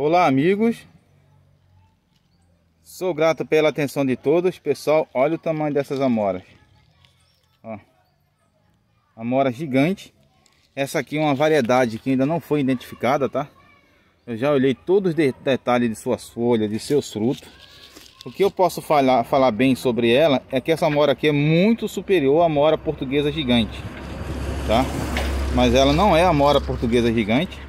Olá, amigos. Sou grato pela atenção de todos. Pessoal, olha o tamanho dessas amoras. Ó. Amora gigante. Essa aqui é uma variedade que ainda não foi identificada, tá? Eu já olhei todos os detalhes de suas folhas, de seus frutos. O que eu posso falar, falar bem sobre ela é que essa amora aqui é muito superior à amora portuguesa gigante, tá? Mas ela não é a amora portuguesa gigante.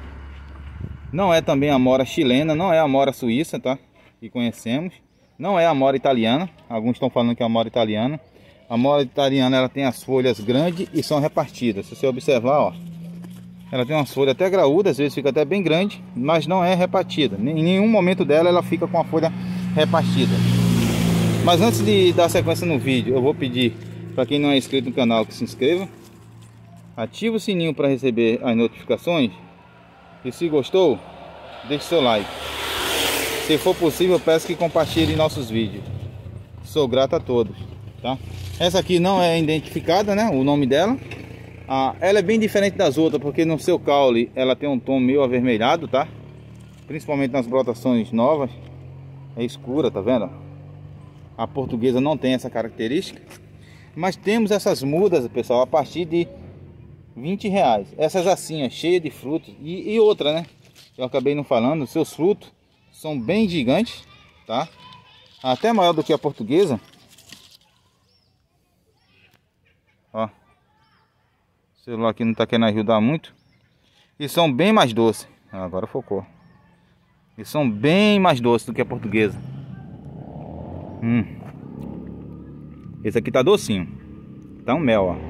Não é também a mora chilena, não é a mora suíça, tá? Que conhecemos. Não é a mora italiana. Alguns estão falando que é a mora italiana. A mora italiana ela tem as folhas grandes e são repartidas. Se você observar, ó, ela tem umas folhas até graúdas, às vezes fica até bem grande, mas não é repartida. Em nenhum momento dela ela fica com a folha repartida. Mas antes de dar sequência no vídeo, eu vou pedir para quem não é inscrito no canal que se inscreva, ative o sininho para receber as notificações e se gostou, deixe seu like. Se for possível, peço que compartilhe nossos vídeos. Sou grato a todos, tá? Essa aqui não é identificada, né? O nome dela. Ah, ela é bem diferente das outras, porque no seu caule ela tem um tom meio avermelhado, tá? Principalmente nas brotações novas. É escura, tá vendo? A portuguesa não tem essa característica. Mas temos essas mudas, pessoal, a partir de 20 reais. Essas assim, cheia de frutos. E, e, outra, né? Eu acabei não falando. Seus frutos são bem gigantes, tá? Até maior do que a portuguesa. Ó. O celular aqui não tá querendo ajudar muito. E são bem mais doces. Ah, agora focou. E são bem mais doces do que a portuguesa. Hum. Esse aqui tá docinho. Tá um mel, ó.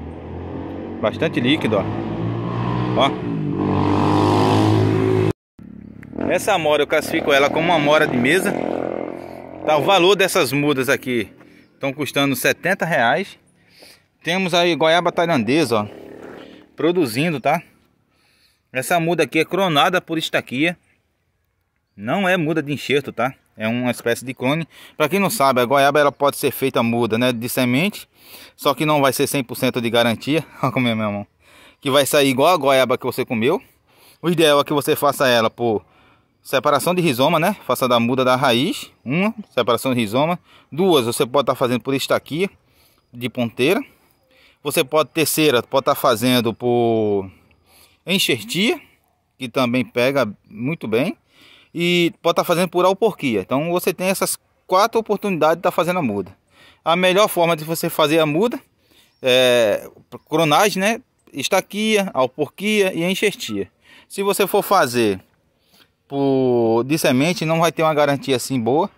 Bastante líquido, ó. ó. Essa mora eu classifico ela como uma mora de mesa. Tá, o valor dessas mudas aqui estão custando 70 reais. Temos aí goiaba tailandesa, ó. Produzindo, tá? Essa muda aqui é cronada por estaquia. Não é muda de enxerto, tá? É uma espécie de clone. Para quem não sabe, a goiaba ela pode ser feita muda, né, de semente, só que não vai ser 100% de garantia. Olha como é, meu irmão. Que vai sair igual a goiaba que você comeu. O ideal é que você faça ela por separação de rizoma, né? Faça da muda da raiz, uma separação de rizoma, duas você pode estar tá fazendo por estaquia de ponteira. Você pode terceira, pode estar tá fazendo por enxertia, que também pega muito bem e pode estar tá fazendo por alporquia. Então você tem essas quatro oportunidades de estar tá fazendo a muda. A melhor forma de você fazer a muda é cronagem, né? Estaquia, alporquia e enxertia. Se você for fazer por de semente, não vai ter uma garantia assim boa.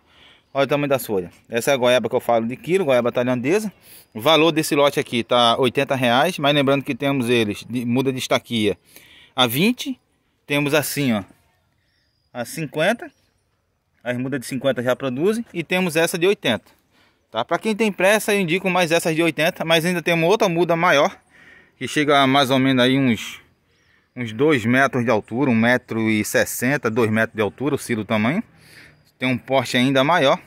Olha o tamanho das folhas. Essa é a goiaba que eu falo de quilo, goiaba tailandesa. O valor desse lote aqui está R$ reais, mas lembrando que temos eles de muda de estaquia a 20. Temos assim, ó, a 50. As mudas de 50 já produzem. E temos essa de 80. Tá? Para quem tem pressa, eu indico mais essas de 80. Mas ainda tem uma outra muda maior. Que chega a mais ou menos aí uns... Uns 2 metros de altura, 1,60m, 2 metros de altura, o o tamanho. Tem um porte ainda maior.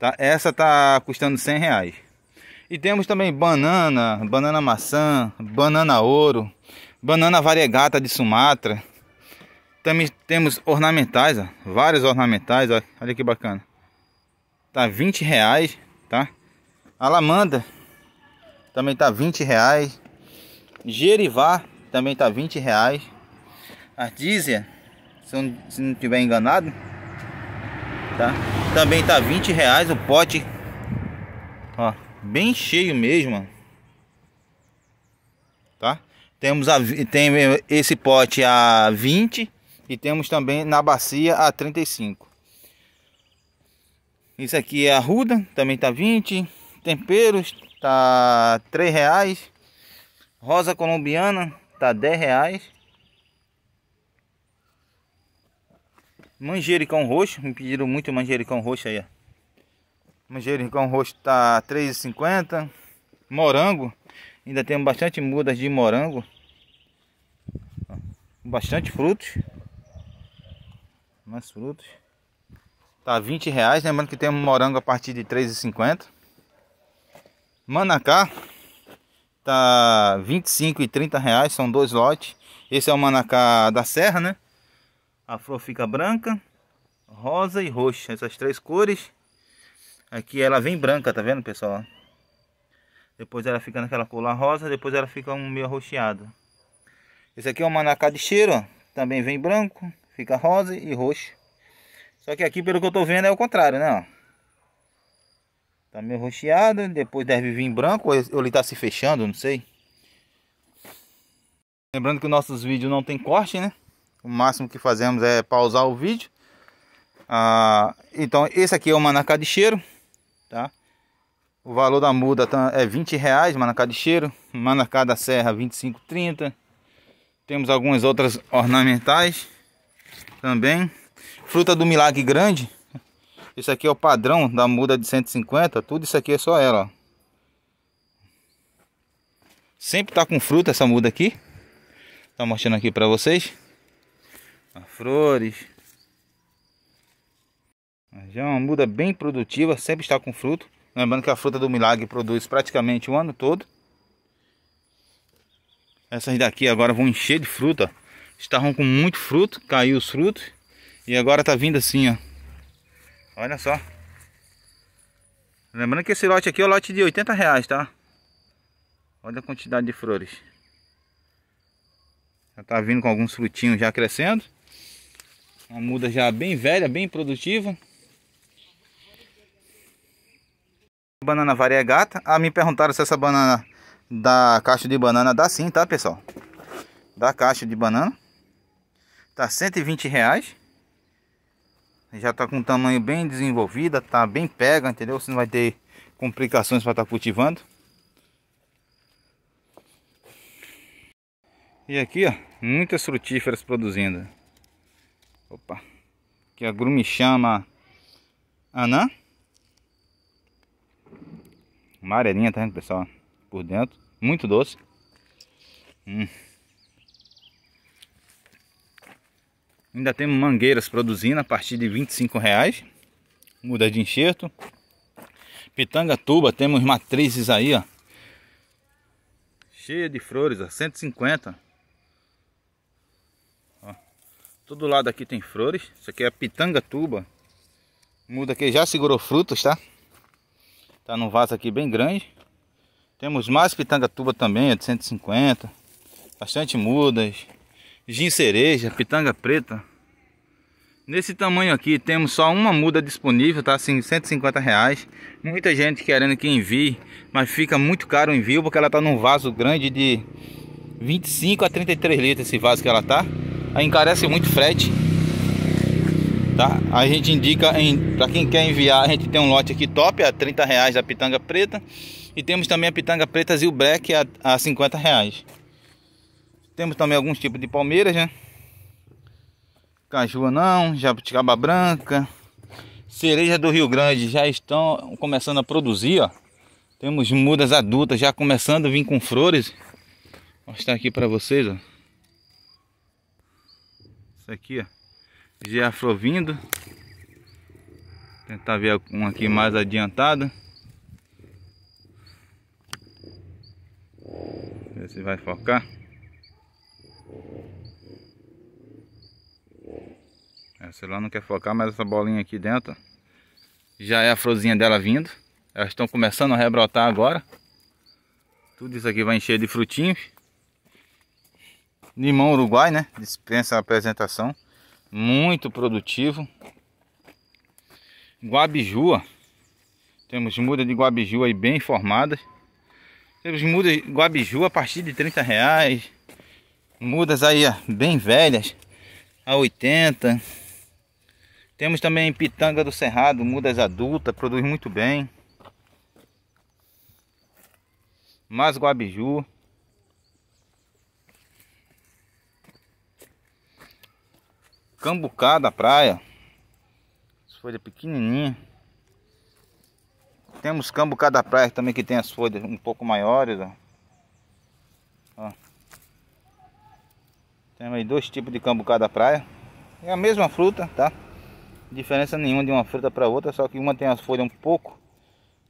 Tá? Essa tá custando 100 reais. E temos também banana, banana maçã, banana ouro, banana variegata de Sumatra. Também temos ornamentais, ó, vários ornamentais, ó, olha que bacana. Tá 20 reais, tá? Alamanda também tá 20 reais. Gerivá também tá 20 reais. Ardísia, se, eu, se não tiver enganado, tá? Também tá 20 reais o pote. Ó, bem cheio mesmo, Tá? Temos a, tem eh, esse pote a 20 e temos também na bacia a 35. Isso aqui é arruda, também tá 20. Temperos tá 3 reais. Rosa colombiana tá 10 reais. Manjericão roxo, me pediram muito manjericão roxo aí, ó. Manjericão roxo tá 3,50. Morango, ainda temos bastante mudas de morango. Bastante frutos mais frutos. Tá 20 reais, né? lembrando que tem um morango a partir de 3,50. Manacá tá 25 e 30 reais, são dois lotes. Esse é o manacá da serra, né? A flor fica branca, rosa e roxa, essas três cores. Aqui ela vem branca, tá vendo, pessoal? Depois ela fica naquela cor lá rosa, depois ela fica um meio arroxeado. Esse aqui é o manacá de cheiro, ó. Também vem branco, Fica rosa e roxo. Só que aqui, pelo que eu tô vendo, é o contrário, né? Ó. Tá meio rocheado, depois deve vir branco, ou ele tá se fechando, não sei. Lembrando que nossos vídeos não tem corte, né? O máximo que fazemos é pausar o vídeo. Ah, então, esse aqui é o manacá de cheiro, tá? O valor da muda tá, é 20 reais, manacá de cheiro. Manacá da serra, 25,30. Temos algumas outras ornamentais também. Fruta do milagre grande. Esse aqui é o padrão da muda de 150. Tudo isso aqui é só ela. Sempre tá com fruta essa muda aqui. Tá mostrando aqui para vocês. As flores. Já é uma muda bem produtiva. Sempre está com fruto. Lembrando que a fruta do milagre produz praticamente o ano todo. Essas daqui agora vão encher de fruta. Estavam com muito fruto, caiu os frutos. E agora tá vindo assim, ó. Olha só. Lembrando que esse lote aqui é o lote de 80 reais, tá? Olha a quantidade de flores. Já tá vindo com alguns frutinhos já crescendo. Uma muda já bem velha, bem produtiva. Banana variegata. Ah, me perguntaram se essa banana da caixa de banana dá sim, tá pessoal? Da caixa de banana. Tá 120 reais. Já tá com um tamanho bem desenvolvida, tá bem pega, entendeu? Você não vai ter complicações para estar tá cultivando. E aqui, ó, muitas frutíferas produzindo. Opa. Que a grume chama anã. Amarelinha, tá vendo, pessoal? Por dentro. Muito doce. Hum. Ainda temos mangueiras produzindo a partir de 25 reais. Muda de enxerto. Pitanga tuba temos matrizes aí, ó. Cheia de flores, ó. 150. Ó. Todo lado aqui tem flores. Isso aqui é pitanga tuba. Muda que já segurou frutos, tá? Tá num vaso aqui bem grande. Temos mais pitanga tuba também, ó, de 150. Bastante mudas gin cereja, pitanga preta. Nesse tamanho aqui temos só uma muda disponível, tá? Assim, 150 reais. Muita gente querendo que envie, mas fica muito caro o envio porque ela tá num vaso grande de 25 a 33 litros esse vaso que ela tá. Aí encarece muito frete. Tá? A gente indica em, para quem quer enviar, a gente tem um lote aqui top a 30 reais da pitanga preta e temos também a pitanga preta e black a, a 50 reais. Temos também alguns tipos de palmeiras, né? Caju não, jabuticaba branca. Cerejas do Rio Grande já estão começando a produzir, ó. Temos mudas adultas já começando a vir com flores. Vou mostrar aqui para vocês, ó. Isso aqui, ó. Já é flovindo. Tentar ver um aqui mais adiantado. Ver se vai focar. É, essa lá não quer focar, mas essa bolinha aqui dentro já é a florzinha dela vindo. Elas estão começando a rebrotar agora. Tudo isso aqui vai encher de frutinhos. Limão uruguai, né? Dispensa a apresentação. Muito produtivo. Guabijua. Temos muda de guabijua aí bem formadas. Temos muda de guabijua a partir de 30 reais. Mudas aí, ó, bem velhas. A 80. Temos também pitanga do cerrado, mudas adultas, produz muito bem. Mais guabiju. Cambucá da praia. As folhas pequenininhas. Temos cambucá da praia também que tem as folhas um pouco maiores, ó. ó. Temos aí dois tipos de cambucá da praia. É a mesma fruta, tá? Diferença nenhuma de uma fruta para outra, só que uma tem as folhas um pouco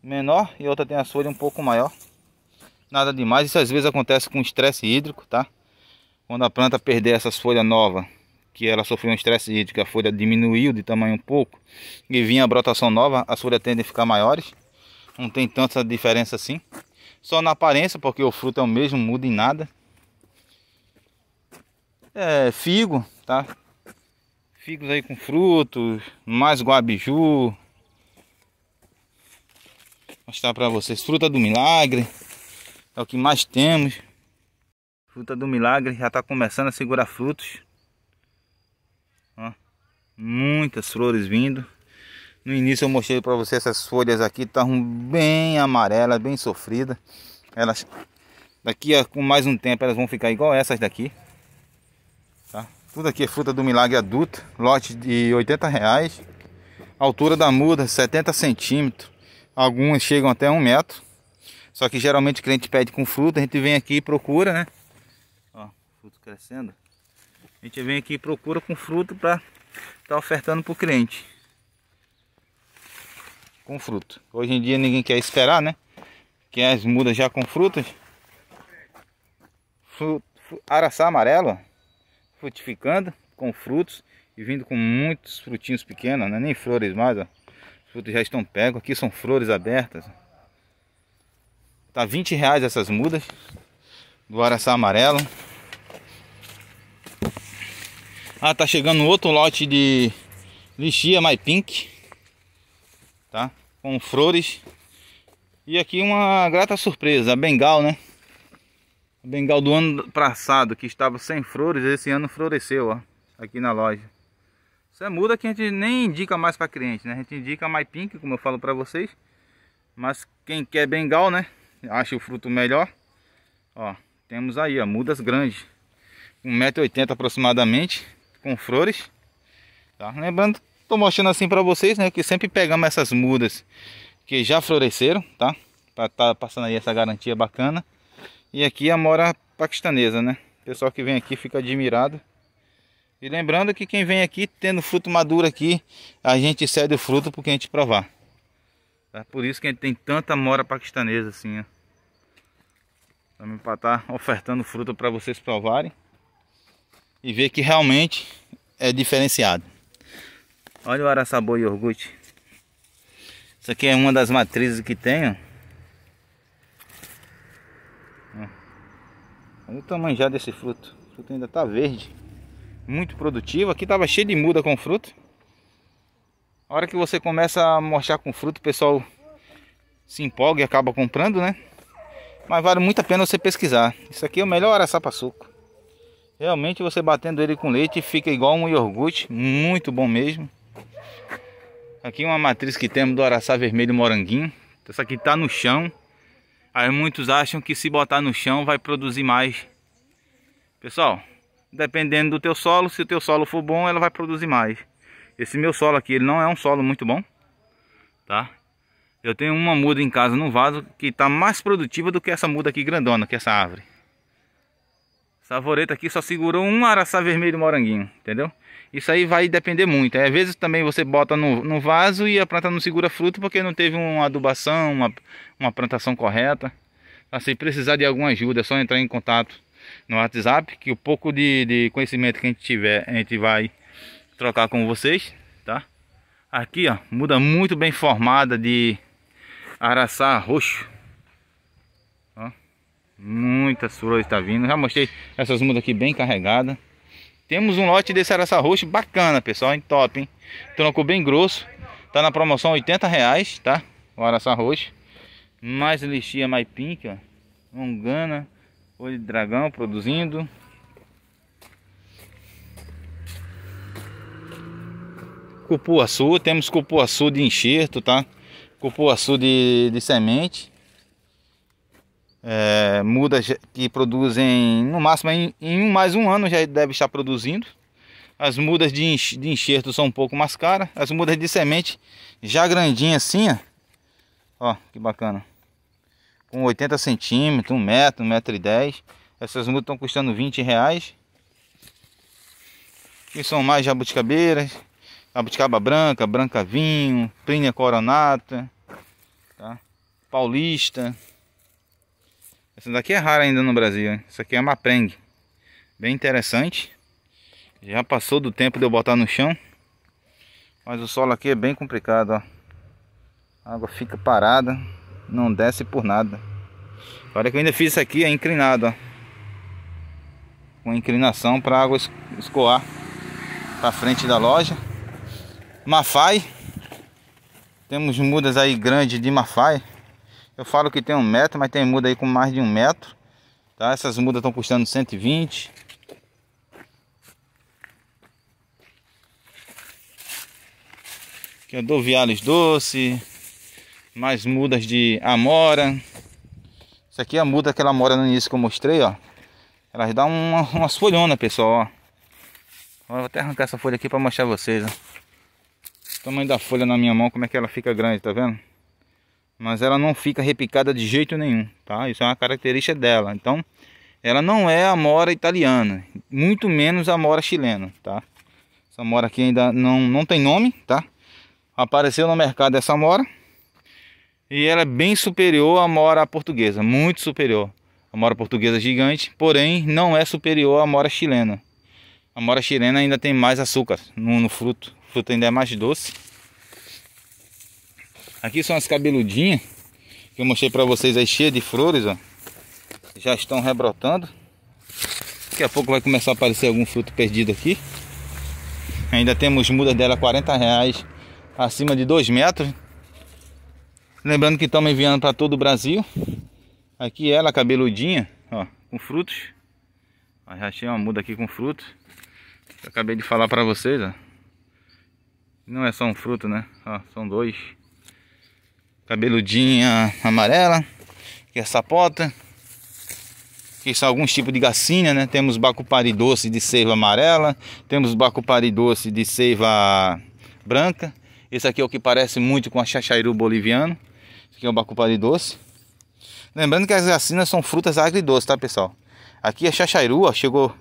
menor e outra tem as folhas um pouco maior. Nada demais, isso às vezes acontece com estresse hídrico, tá? Quando a planta perder essas folhas novas, que ela sofreu um estresse hídrico, a folha diminuiu de tamanho um pouco e vinha a brotação nova, as folhas tendem a ficar maiores. Não tem tanta diferença assim. Só na aparência, porque o fruto é o mesmo, muda em nada é, figo, tá? Figos aí com frutos, mais guabiju. Vou mostrar para vocês, fruta do milagre. É o que mais temos. Fruta do milagre já está começando a segurar frutos. Ó, muitas flores vindo. No início eu mostrei para vocês essas folhas aqui, estavam tá bem amarelas, bem sofridas. Elas daqui a com mais um tempo elas vão ficar igual essas daqui. Tudo aqui é fruta do milagre adulta, lote de 80 reais. Altura da muda 70 centímetros, algumas chegam até um metro. Só que geralmente o cliente pede com fruta, a gente vem aqui e procura, né? Ó, fruto crescendo. A gente vem aqui e procura com fruto para estar tá ofertando para o cliente. Com fruto. Hoje em dia ninguém quer esperar, né? Quer as mudas já com frutas. Fruto, araçá amarelo, frutificando com frutos e vindo com muitos frutinhos pequenos, né? nem flores mais, ó. Os frutos já estão pegos, aqui são flores abertas. Tá 20 reais essas mudas do araçá amarelo. Ah, tá chegando outro lote de lixia My pink, tá? Com flores. E aqui uma grata surpresa, a bengal, né? O bengal do ano passado, que estava sem flores, esse ano floresceu, ó. Aqui na loja. Isso é muda que a gente nem indica mais para cliente, né? A gente indica mais pink, como eu falo para vocês. Mas quem quer bengal, né? Acha o fruto melhor. Ó, temos aí, ó, mudas grandes. 1,80m aproximadamente, com flores. Tá? Lembrando, tô mostrando assim para vocês, né? Que sempre pegamos essas mudas que já floresceram, tá? Para tá passando aí essa garantia bacana. E aqui a mora paquistanesa, né? O pessoal que vem aqui fica admirado. E lembrando que quem vem aqui, tendo fruto maduro aqui, a gente cede o fruto porque a gente provar. É Por isso que a gente tem tanta mora paquistanesa assim, ó. Também para estar ofertando fruta para vocês provarem. E ver que realmente é diferenciado. Olha o araçabô e iogurte. Isso aqui é uma das matrizes que tem, ó. Olha o tamanho já desse fruto. O fruto ainda está verde. Muito produtivo. Aqui estava cheio de muda com fruto. A hora que você começa a mostrar com fruto, o pessoal se empolga e acaba comprando, né? Mas vale muito a pena você pesquisar. Isso aqui é o melhor araçapa-suco. Realmente você batendo ele com leite fica igual um iogurte. Muito bom mesmo. Aqui uma matriz que temos do araçá vermelho moranguinho. Essa aqui está no chão. Aí muitos acham que se botar no chão vai produzir mais. Pessoal, dependendo do teu solo, se o teu solo for bom, ela vai produzir mais. Esse meu solo aqui, ele não é um solo muito bom, tá? Eu tenho uma muda em casa no vaso que está mais produtiva do que essa muda aqui grandona, que é essa árvore. Essa voreta aqui só segurou um araçá vermelho moranguinho, entendeu? Isso aí vai depender muito. É, às vezes também você bota no, no vaso e a planta não segura fruto porque não teve uma adubação, uma, uma plantação correta. Então, se precisar de alguma ajuda, é só entrar em contato no WhatsApp, que o pouco de, de conhecimento que a gente tiver, a gente vai trocar com vocês, tá? Aqui, ó, muda muito bem formada de araçá roxo. Ó, muitas flores tá vindo. Já mostrei essas mudas aqui bem carregadas. Temos um lote desse araçá roxo bacana, pessoal, em top, hein? Tronco bem grosso. Tá na promoção 80 reais, tá? O araçá roxo. Mais lixia, mais pink, ó. Longana, olho de dragão produzindo. Cupuaçu, temos cupuaçu de enxerto, tá? Cupuaçu de, de semente é, mudas que produzem no máximo em, em, mais um ano já deve estar produzindo. As mudas de, enx, de enxerto são um pouco mais caras. As mudas de semente já grandinha assim, ó, ó que bacana. Com 80 centímetros, 1 metro, 1 metro e 10. Essas mudas estão custando 20 reais. E são mais jabuticabeiras, jabuticaba branca, branca vinho, plínia coronata, tá? paulista. Essa daqui é rara ainda no Brasil, hein? Essa aqui é uma prengue. Bem interessante. Já passou do tempo de eu botar no chão. Mas o solo aqui é bem complicado, ó. A água fica parada, não desce por nada. Olha que eu ainda fiz isso aqui, é inclinado, ó. Com inclinação para a água escoar para frente da loja. Mafai. Temos mudas aí grandes de mafai, eu falo que tem um metro, mas tem muda aí com mais de um metro. Tá? Essas mudas estão custando 120. Aqui é doviales doce. Mais mudas de amora. Isso aqui é a muda que ela mora no início que eu mostrei, ó. Elas dão uma, umas folhonas, pessoal, ó. Vou até arrancar essa folha aqui para mostrar vocês, ó. O tamanho da folha na minha mão, como é que ela fica grande, tá vendo? mas ela não fica repicada de jeito nenhum, tá? Isso é uma característica dela. Então, ela não é a mora italiana, muito menos a mora chilena, tá? Essa mora aqui ainda não, não tem nome, tá? Apareceu no mercado essa mora e ela é bem superior à mora portuguesa, muito superior. A mora portuguesa é gigante, porém não é superior à mora chilena. A mora chilena ainda tem mais açúcar no, no fruto, o fruto ainda é mais doce. Aqui são as cabeludinhas que eu mostrei para vocês aí cheia de flores, ó. Já estão rebrotando. Daqui a pouco vai começar a aparecer algum fruto perdido aqui. Ainda temos mudas dela 40 reais acima de 2 metros. Lembrando que estamos enviando para todo o Brasil. Aqui ela cabeludinha, ó, com frutos. já achei uma muda aqui com frutos. Eu acabei de falar para vocês, ó. Não é só um fruto, né? Ó, são dois cabeludinha amarela, que é sapota, que são alguns tipos de gacinha, né? Temos bacupari doce de seiva amarela, temos bacupari doce de seiva branca. Esse aqui é o que parece muito com a chachairu boliviano. Esse aqui é o bacupari doce. Lembrando que as gacinas são frutas agridoces, tá, pessoal? Aqui a chachairu, ó, chegou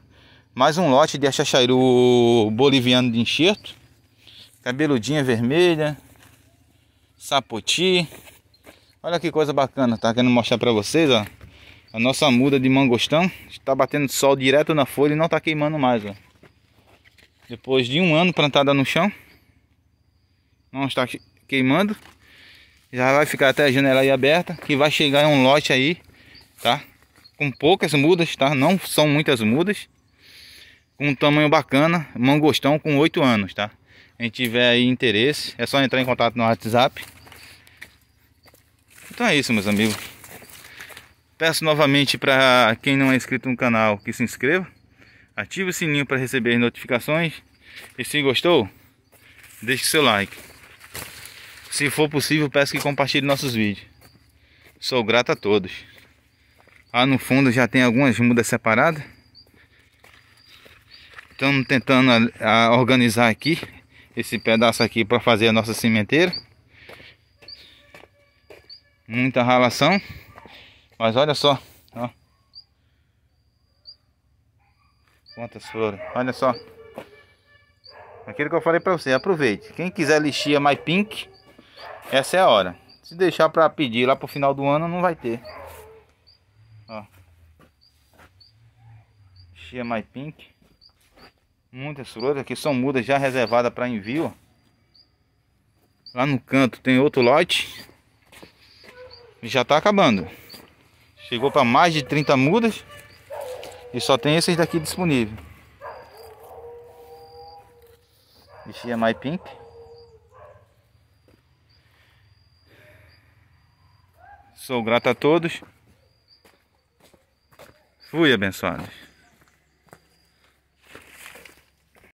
mais um lote de achachairu boliviano de enxerto. Cabeludinha vermelha, sapoti. Olha que coisa bacana, tá querendo mostrar para vocês, ó. A nossa muda de mangostão está batendo sol direto na folha e não está queimando mais, ó. Depois de um ano plantada no chão, não está queimando. Já vai ficar até a janela aí aberta, que vai chegar um lote aí, tá? Com poucas mudas, tá? Não são muitas mudas. Com um tamanho bacana, mangostão com oito anos, tá? Quem tiver aí interesse, é só entrar em contato no WhatsApp então é isso, meus amigos. Peço novamente para quem não é inscrito no canal que se inscreva. Ative o sininho para receber as notificações. E se gostou, deixe seu like. Se for possível, peço que compartilhe nossos vídeos. Sou grato a todos. Ah, no fundo já tem algumas mudas separadas. Estamos tentando a, a organizar aqui esse pedaço aqui para fazer a nossa cimenteira muita ralação. Mas olha só, ó. Quantas flores, olha só. Aquilo que eu falei para você, aproveite. Quem quiser lixia mais pink, essa é a hora. Se deixar para pedir lá pro final do ano, não vai ter. Ó. Lixia mais pink. Muitas flores aqui são mudas já reservadas para envio. Lá no canto tem outro lote já está acabando. Chegou para mais de 30 mudas e só tem esses daqui disponível. é My Pink. Sou grato a todos. Fui abençoados.